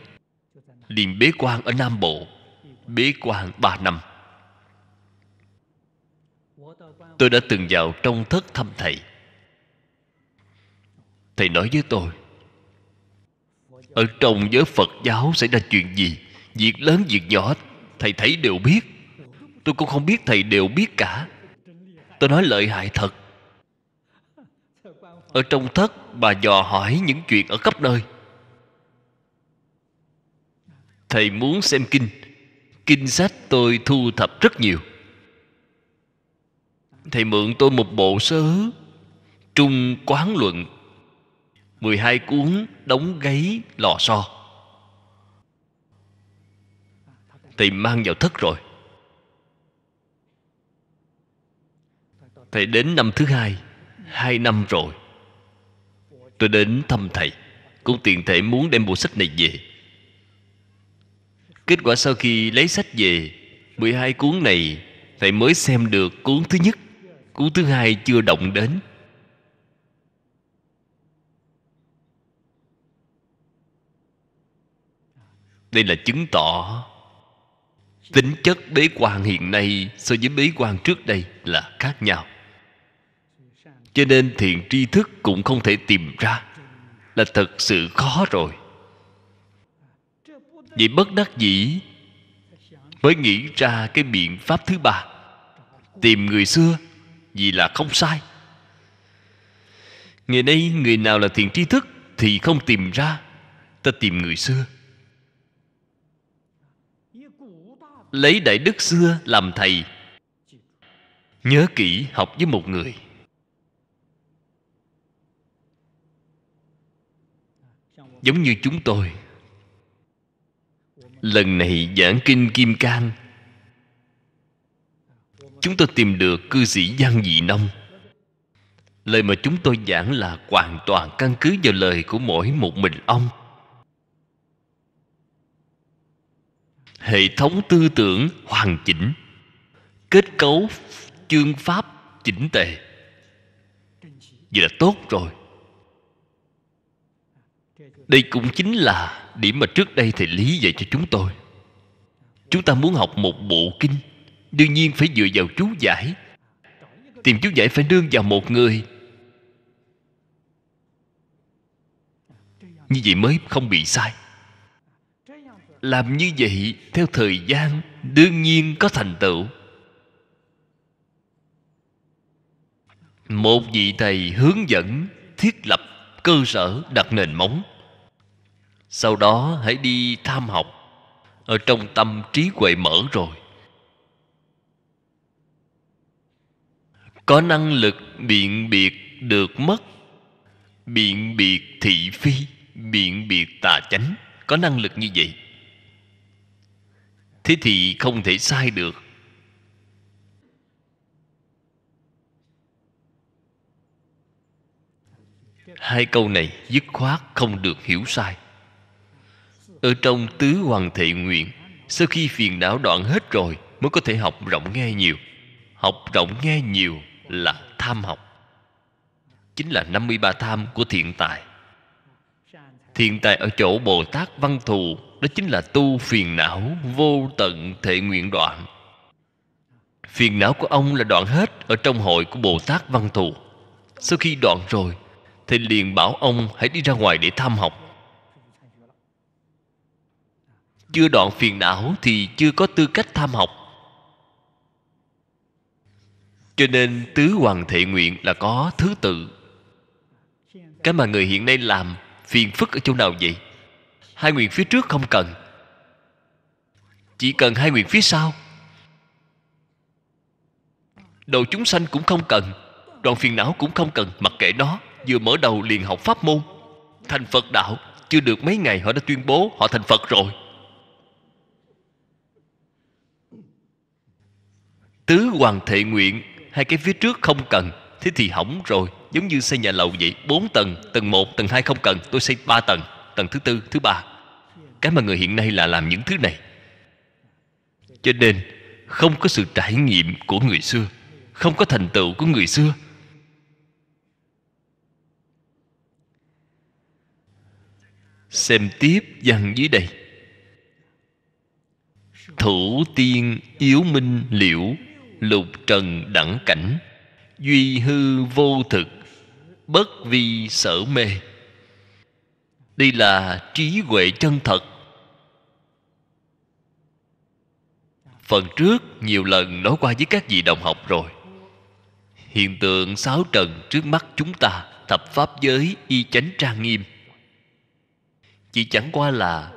liền bế quan ở nam bộ bế quan ba năm tôi đã từng vào trong thất thăm thầy thầy nói với tôi ở trong giới phật giáo xảy ra chuyện gì việc lớn việc nhỏ thầy thấy đều biết tôi cũng không biết thầy đều biết cả tôi nói lợi hại thật ở trong thất bà dò hỏi những chuyện ở khắp nơi thầy muốn xem kinh kinh sách tôi thu thập rất nhiều thầy mượn tôi một bộ sớ trung quán luận 12 cuốn đóng gáy lò xo Thầy mang vào thất rồi Thầy đến năm thứ hai Hai năm rồi Tôi đến thăm thầy Cũng tiện thể muốn đem bộ sách này về Kết quả sau khi lấy sách về 12 cuốn này Thầy mới xem được cuốn thứ nhất Cuốn thứ hai chưa động đến đây là chứng tỏ tính chất bế quan hiện nay so với bế quan trước đây là khác nhau cho nên thiện tri thức cũng không thể tìm ra là thật sự khó rồi vì bất đắc dĩ mới nghĩ ra cái biện pháp thứ ba tìm người xưa vì là không sai ngày nay người nào là thiện tri thức thì không tìm ra ta tìm người xưa lấy đại đức xưa làm thầy nhớ kỹ học với một người giống như chúng tôi lần này giảng kinh kim cang chúng tôi tìm được cư sĩ giang dị nông lời mà chúng tôi giảng là hoàn toàn căn cứ vào lời của mỗi một mình ông hệ thống tư tưởng hoàn chỉnh kết cấu chương pháp chỉnh tề vậy là tốt rồi đây cũng chính là điểm mà trước đây thầy lý dạy cho chúng tôi chúng ta muốn học một bộ kinh đương nhiên phải dựa vào chú giải tìm chú giải phải nương vào một người như vậy mới không bị sai làm như vậy theo thời gian đương nhiên có thành tựu một vị thầy hướng dẫn thiết lập cơ sở đặt nền móng sau đó hãy đi tham học ở trong tâm trí huệ mở rồi có năng lực biện biệt được mất biện biệt thị phi biện biệt tà chánh có năng lực như vậy thế thì không thể sai được hai câu này dứt khoát không được hiểu sai ở trong tứ hoàng thệ nguyện sau khi phiền não đoạn hết rồi mới có thể học rộng nghe nhiều học rộng nghe nhiều là tham học chính là 53 tham của thiện tài thiện tài ở chỗ bồ tát văn thù đó chính là tu phiền não vô tận thể nguyện đoạn phiền não của ông là đoạn hết ở trong hội của bồ tát văn thù sau khi đoạn rồi thầy liền bảo ông hãy đi ra ngoài để tham học chưa đoạn phiền não thì chưa có tư cách tham học cho nên tứ hoàng thể nguyện là có thứ tự cái mà người hiện nay làm phiền phức ở chỗ nào vậy hai nguyện phía trước không cần chỉ cần hai nguyện phía sau đầu chúng sanh cũng không cần đoạn phiền não cũng không cần mặc kệ nó vừa mở đầu liền học pháp môn thành phật đạo chưa được mấy ngày họ đã tuyên bố họ thành phật rồi tứ hoàng thệ nguyện hai cái phía trước không cần thế thì hỏng rồi giống như xây nhà lầu vậy bốn tầng tầng một tầng hai không cần tôi xây ba tầng tầng thứ tư thứ ba cái mà người hiện nay là làm những thứ này cho nên không có sự trải nghiệm của người xưa không có thành tựu của người xưa xem tiếp văn dưới đây thủ tiên yếu minh liễu lục trần đẳng cảnh duy hư vô thực bất vi sở mê đây là trí huệ chân thật phần trước nhiều lần nói qua với các vị đồng học rồi hiện tượng sáu trần trước mắt chúng ta thập pháp giới y chánh trang nghiêm chỉ chẳng qua là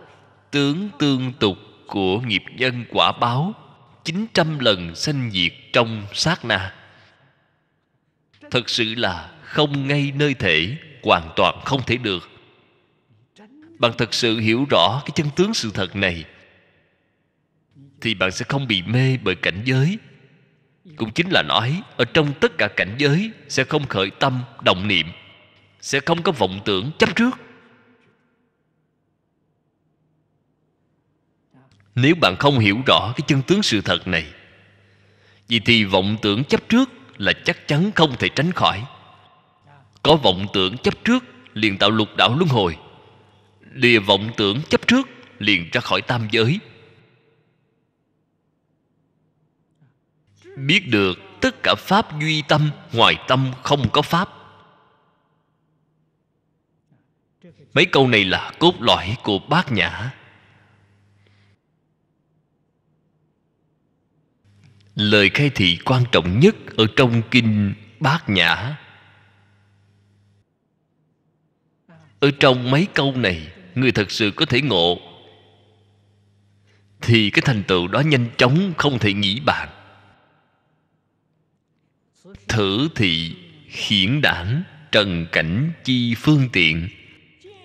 tướng tương tục của nghiệp nhân quả báo 900 lần sanh diệt trong sát na thật sự là không ngay nơi thể hoàn toàn không thể được bạn thật sự hiểu rõ cái chân tướng sự thật này thì bạn sẽ không bị mê bởi cảnh giới cũng chính là nói ở trong tất cả cảnh giới sẽ không khởi tâm động niệm sẽ không có vọng tưởng chấp trước nếu bạn không hiểu rõ cái chân tướng sự thật này vì thì vọng tưởng chấp trước là chắc chắn không thể tránh khỏi có vọng tưởng chấp trước liền tạo lục đạo luân hồi lìa vọng tưởng chấp trước liền ra khỏi tam giới biết được tất cả pháp duy tâm ngoài tâm không có pháp mấy câu này là cốt lõi của bát nhã lời khai thị quan trọng nhất ở trong kinh bát nhã ở trong mấy câu này người thật sự có thể ngộ thì cái thành tựu đó nhanh chóng không thể nghĩ bàn thử thị khiển đản trần cảnh chi phương tiện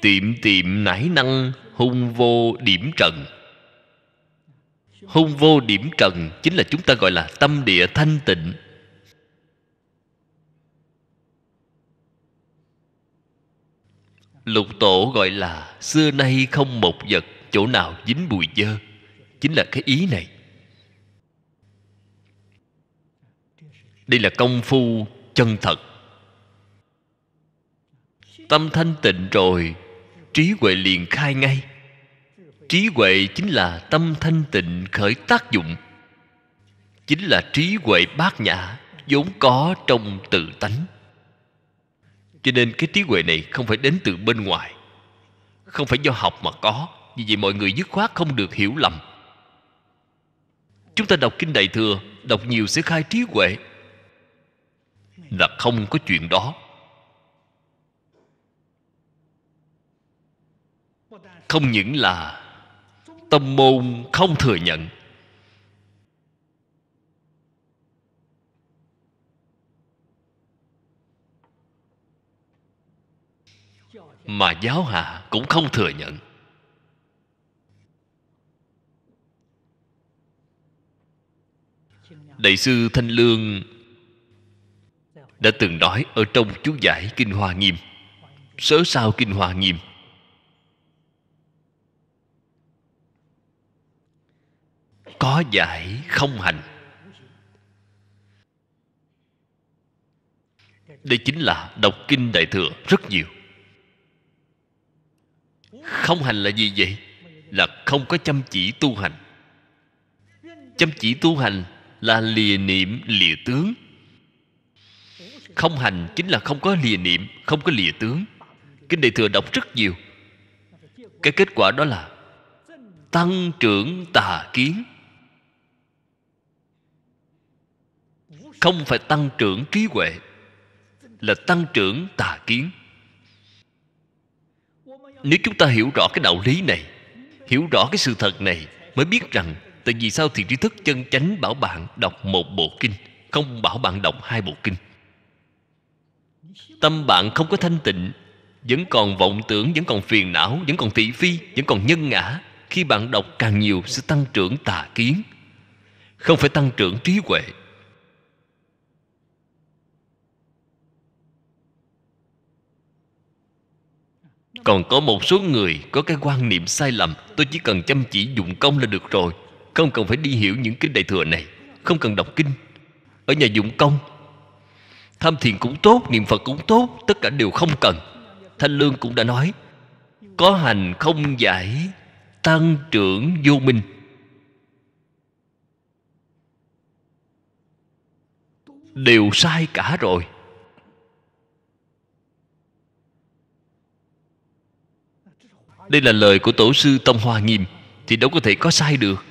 tiệm tiệm nãi năng hung vô điểm trần hung vô điểm trần chính là chúng ta gọi là tâm địa thanh tịnh lục tổ gọi là xưa nay không một vật chỗ nào dính bụi dơ chính là cái ý này đây là công phu chân thật tâm thanh tịnh rồi trí huệ liền khai ngay trí huệ chính là tâm thanh tịnh khởi tác dụng chính là trí huệ bát nhã vốn có trong tự tánh cho nên cái trí huệ này không phải đến từ bên ngoài không phải do học mà có vì vậy mọi người dứt khoát không được hiểu lầm chúng ta đọc kinh đại thừa đọc nhiều sẽ khai trí huệ là không có chuyện đó không những là tâm môn không thừa nhận mà giáo hạ cũng không thừa nhận đại sư thanh lương đã từng nói ở trong chú giải kinh hoa nghiêm sớ sao kinh hoa nghiêm có giải không hành đây chính là đọc kinh đại thừa rất nhiều không hành là gì vậy là không có chăm chỉ tu hành chăm chỉ tu hành là lìa niệm lìa tướng không hành chính là không có lìa niệm không có lìa tướng kinh đại thừa đọc rất nhiều cái kết quả đó là tăng trưởng tà kiến không phải tăng trưởng trí huệ là tăng trưởng tà kiến nếu chúng ta hiểu rõ cái đạo lý này hiểu rõ cái sự thật này mới biết rằng tại vì sao thì trí thức chân chánh bảo bạn đọc một bộ kinh không bảo bạn đọc hai bộ kinh tâm bạn không có thanh tịnh vẫn còn vọng tưởng vẫn còn phiền não vẫn còn thị phi vẫn còn nhân ngã khi bạn đọc càng nhiều sẽ tăng trưởng tà kiến không phải tăng trưởng trí huệ còn có một số người có cái quan niệm sai lầm tôi chỉ cần chăm chỉ dụng công là được rồi không cần phải đi hiểu những kinh đại thừa này không cần đọc kinh ở nhà dụng công tham thiền cũng tốt niệm phật cũng tốt tất cả đều không cần thanh lương cũng đã nói có hành không giải tăng trưởng vô minh đều sai cả rồi đây là lời của tổ sư tông hoa nghiêm thì đâu có thể có sai được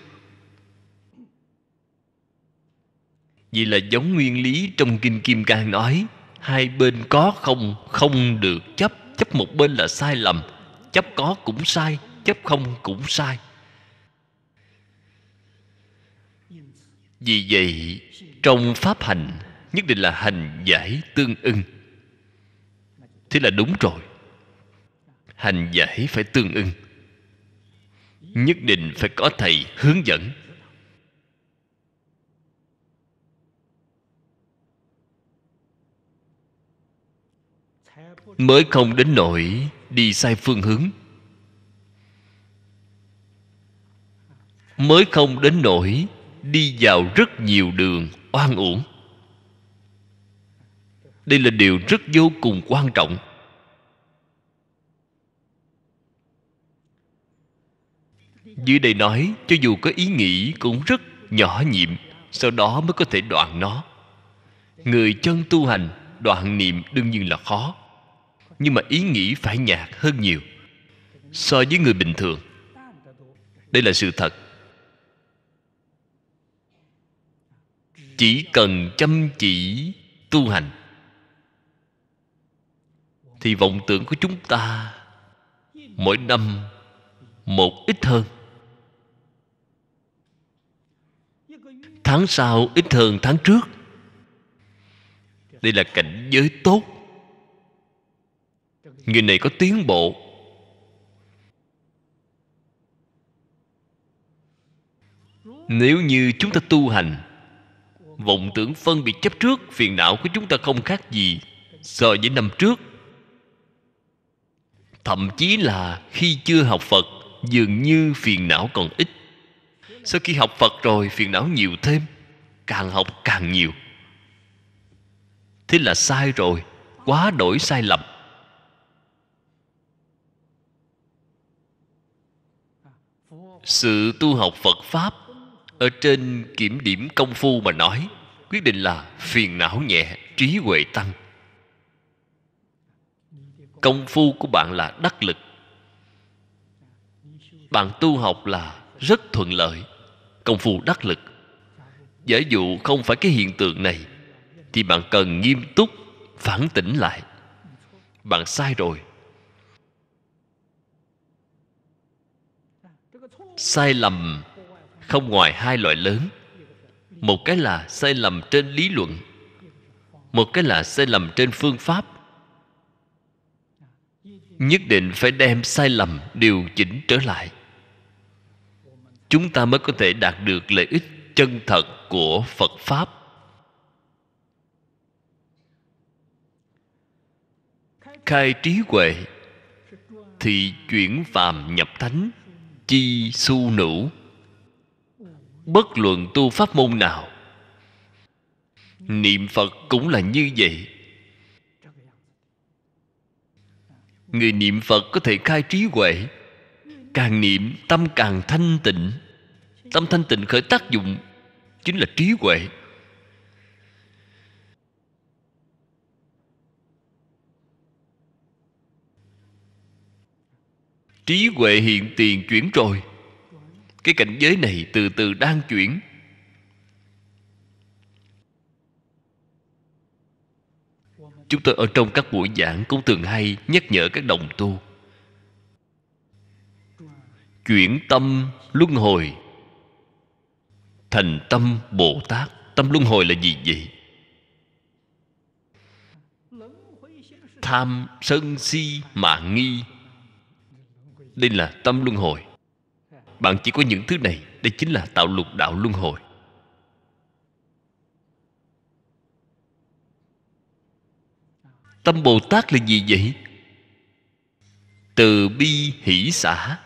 vì là giống nguyên lý trong kinh kim cang nói hai bên có không không được chấp chấp một bên là sai lầm chấp có cũng sai chấp không cũng sai vì vậy trong pháp hành nhất định là hành giải tương ưng thế là đúng rồi hành giải phải tương ưng nhất định phải có thầy hướng dẫn mới không đến nỗi đi sai phương hướng mới không đến nỗi đi vào rất nhiều đường oan uổng đây là điều rất vô cùng quan trọng dưới đây nói cho dù có ý nghĩ cũng rất nhỏ nhiệm sau đó mới có thể đoạn nó người chân tu hành đoạn niệm đương nhiên là khó nhưng mà ý nghĩ phải nhạt hơn nhiều so với người bình thường đây là sự thật chỉ cần chăm chỉ tu hành thì vọng tưởng của chúng ta mỗi năm một ít hơn tháng sau ít hơn tháng trước đây là cảnh giới tốt người này có tiến bộ nếu như chúng ta tu hành vọng tưởng phân biệt chấp trước phiền não của chúng ta không khác gì so với năm trước thậm chí là khi chưa học phật dường như phiền não còn ít sau khi học phật rồi phiền não nhiều thêm càng học càng nhiều thế là sai rồi quá đổi sai lầm sự tu học phật pháp ở trên kiểm điểm công phu mà nói quyết định là phiền não nhẹ trí huệ tăng công phu của bạn là đắc lực bạn tu học là rất thuận lợi công phu đắc lực giả dụ không phải cái hiện tượng này thì bạn cần nghiêm túc phản tỉnh lại bạn sai rồi sai lầm không ngoài hai loại lớn một cái là sai lầm trên lý luận một cái là sai lầm trên phương pháp nhất định phải đem sai lầm điều chỉnh trở lại chúng ta mới có thể đạt được lợi ích chân thật của phật pháp khai trí huệ thì chuyển phàm nhập thánh chi su nữ bất luận tu pháp môn nào niệm phật cũng là như vậy người niệm phật có thể khai trí huệ càng niệm tâm càng thanh tịnh Tâm thanh tịnh khởi tác dụng Chính là trí huệ Trí huệ hiện tiền chuyển rồi Cái cảnh giới này từ từ đang chuyển Chúng tôi ở trong các buổi giảng cũng thường hay nhắc nhở các đồng tu Chuyển tâm luân hồi thành tâm bồ tát tâm luân hồi là gì vậy tham sân si mạng nghi đây là tâm luân hồi bạn chỉ có những thứ này đây chính là tạo lục đạo luân hồi tâm bồ tát là gì vậy từ bi hỷ xả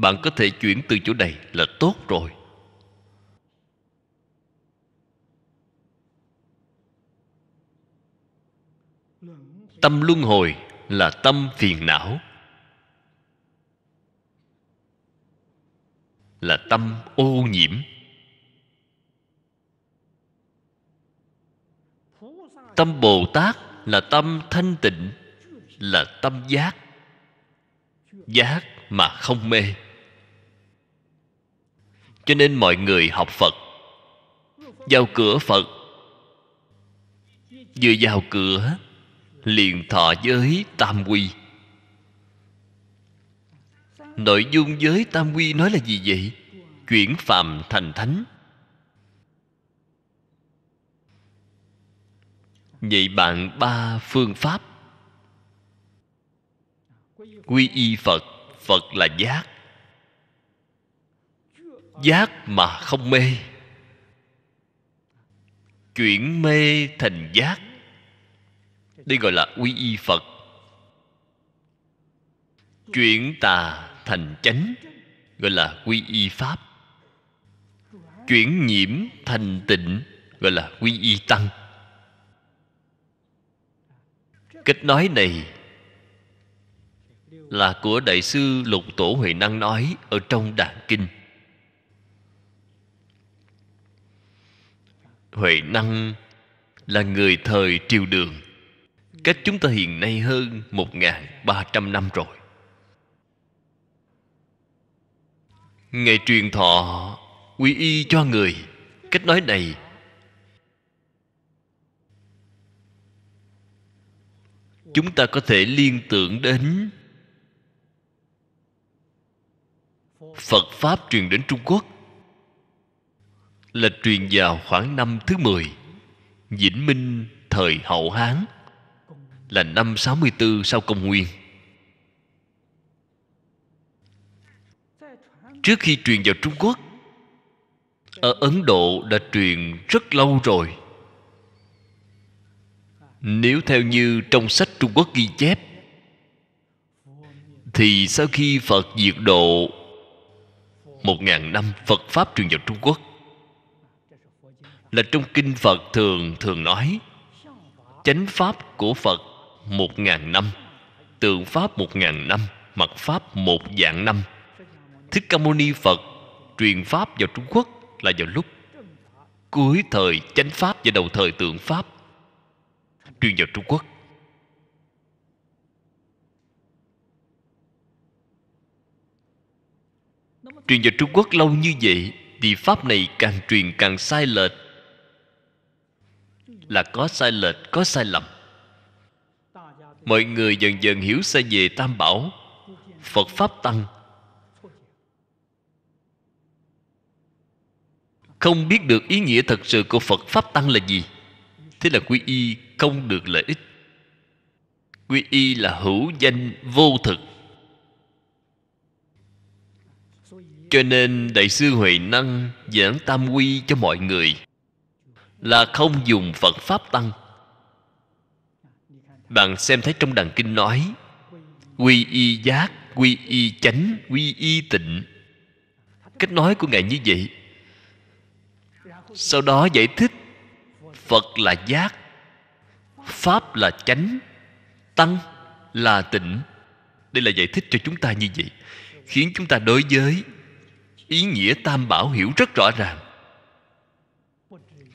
bạn có thể chuyển từ chỗ này là tốt rồi tâm luân hồi là tâm phiền não là tâm ô nhiễm tâm bồ tát là tâm thanh tịnh là tâm giác giác mà không mê cho nên mọi người học phật vào cửa phật vừa vào cửa liền thọ giới tam quy nội dung giới tam quy nói là gì vậy chuyển phàm thành thánh vậy bạn ba phương pháp quy y phật phật là giác giác mà không mê chuyển mê thành giác đây gọi là quy y phật chuyển tà thành chánh gọi là quy y pháp chuyển nhiễm thành tịnh gọi là quy y tăng cách nói này là của đại sư lục tổ huệ năng nói ở trong đàn kinh huệ năng là người thời triều đường cách chúng ta hiện nay hơn 1.300 năm rồi Ngày truyền thọ quy y cho người Cách nói này Chúng ta có thể liên tưởng đến Phật Pháp truyền đến Trung Quốc là truyền vào khoảng năm thứ 10 Vĩnh Minh thời Hậu Hán là năm 64 sau công nguyên Trước khi truyền vào Trung Quốc Ở Ấn Độ đã truyền rất lâu rồi Nếu theo như trong sách Trung Quốc ghi chép Thì sau khi Phật diệt độ Một ngàn năm Phật Pháp truyền vào Trung Quốc là trong kinh phật thường thường nói chánh pháp của phật một ngàn năm tượng pháp một ngàn năm mặt pháp một dạng năm thích ca mâu ni phật truyền pháp vào trung quốc là vào lúc cuối thời chánh pháp và đầu thời tượng pháp truyền vào trung quốc truyền vào trung quốc lâu như vậy thì pháp này càng truyền càng sai lệch là có sai lệch có sai lầm mọi người dần dần hiểu sai về tam bảo phật pháp tăng không biết được ý nghĩa thật sự của phật pháp tăng là gì thế là quy y không được lợi ích quy y là hữu danh vô thực cho nên đại sư huệ năng giảng tam quy cho mọi người là không dùng phật pháp tăng bạn xem thấy trong đàn kinh nói quy y giác quy y chánh quy y tịnh cách nói của ngài như vậy sau đó giải thích phật là giác pháp là chánh tăng là tịnh đây là giải thích cho chúng ta như vậy khiến chúng ta đối với ý nghĩa tam bảo hiểu rất rõ ràng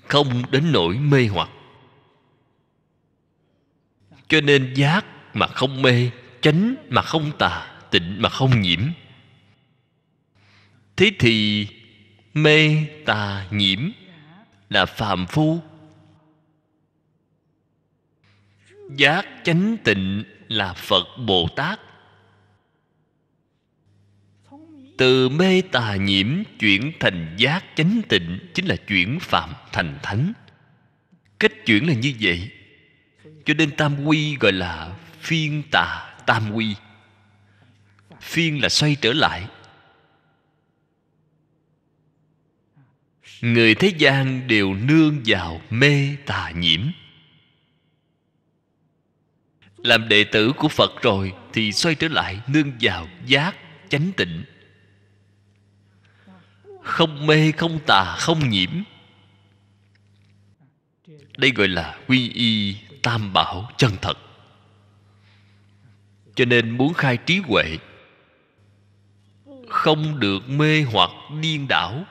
không đến nỗi mê hoặc cho nên giác mà không mê chánh mà không tà tịnh mà không nhiễm thế thì mê tà nhiễm là phàm phu giác chánh tịnh là phật bồ tát từ mê tà nhiễm chuyển thành giác chánh tịnh chính là chuyển phạm thành thánh cách chuyển là như vậy cho nên tam quy gọi là phiên tà tam quy phiên là xoay trở lại người thế gian đều nương vào mê tà nhiễm làm đệ tử của phật rồi thì xoay trở lại nương vào giác chánh tịnh không mê không tà không nhiễm đây gọi là quy y tam bảo chân thật cho nên muốn khai trí huệ không được mê hoặc điên đảo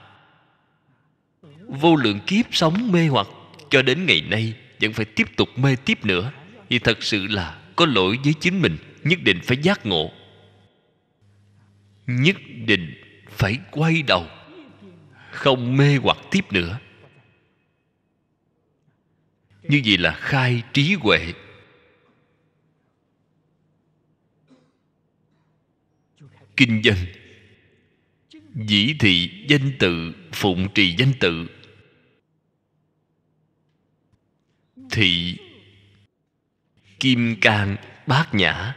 vô lượng kiếp sống mê hoặc cho đến ngày nay vẫn phải tiếp tục mê tiếp nữa thì thật sự là có lỗi với chính mình nhất định phải giác ngộ nhất định phải quay đầu không mê hoặc tiếp nữa như vậy là khai trí huệ kinh dân dĩ thị danh tự phụng trì danh tự thị kim cang bát nhã